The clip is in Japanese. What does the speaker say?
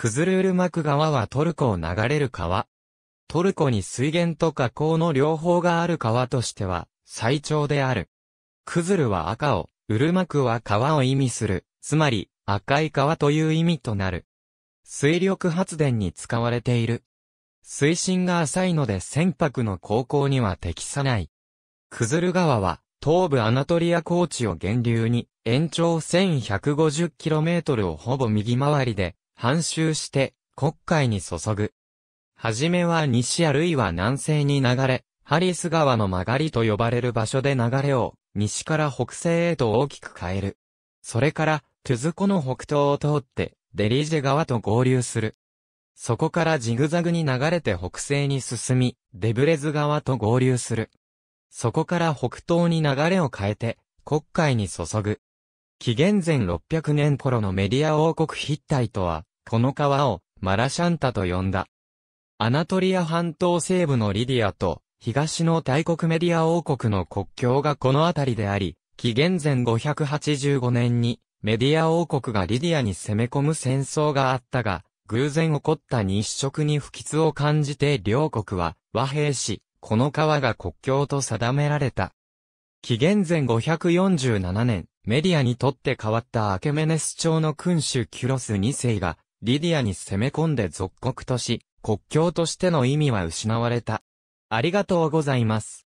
クズルールマク川はトルコを流れる川。トルコに水源と河口の両方がある川としては最長である。クズルは赤を、ウルマクは川を意味する、つまり赤い川という意味となる。水力発電に使われている。水深が浅いので船舶の航行には適さない。クズル川は東部アナトリア高地を源流に延長 1150km をほぼ右回りで反襲して黒海に注ぐ。はじめは西あるいは南西に流れ、ハリス川の曲がりと呼ばれる場所で流れを西から北西へと大きく変える。それから、トゥズコの北東を通って、デリージェ川と合流する。そこからジグザグに流れて北西に進み、デブレズ川と合流する。そこから北東に流れを変えて、黒海に注ぐ。紀元前600年頃のメディア王国ヒッタイとは、この川をマラシャンタと呼んだ。アナトリア半島西部のリディアと東の大国メディア王国の国境がこの辺りであり、紀元前585年にメディア王国がリディアに攻め込む戦争があったが、偶然起こった日食に不吉を感じて両国は和平し、この川が国境と定められた。紀元前547年、メディアにとって変わったアケメネス朝の君主キュロス2世がリディアに攻め込んで属国とし、国境としての意味は失われた。ありがとうございます。